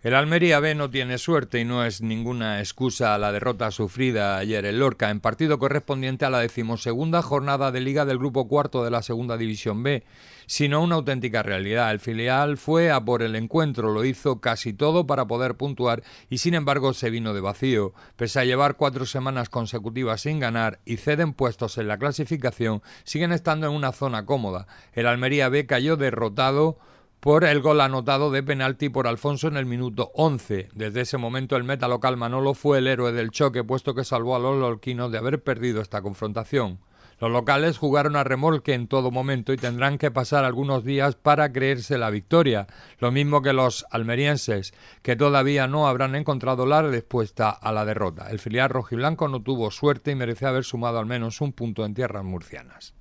El Almería B no tiene suerte y no es ninguna excusa a la derrota sufrida ayer en Lorca, en partido correspondiente a la decimosegunda jornada de liga del grupo cuarto de la segunda división B, sino una auténtica realidad. El filial fue a por el encuentro, lo hizo casi todo para poder puntuar y sin embargo se vino de vacío. Pese a llevar cuatro semanas consecutivas sin ganar y ceden puestos en la clasificación, siguen estando en una zona cómoda. El Almería B cayó derrotado por el gol anotado de penalti por Alfonso en el minuto 11. Desde ese momento el meta local Manolo fue el héroe del choque, puesto que salvó a los lolquinos de haber perdido esta confrontación. Los locales jugaron a remolque en todo momento y tendrán que pasar algunos días para creerse la victoria, lo mismo que los almerienses, que todavía no habrán encontrado la respuesta a la derrota. El filial rojiblanco no tuvo suerte y merece haber sumado al menos un punto en tierras murcianas.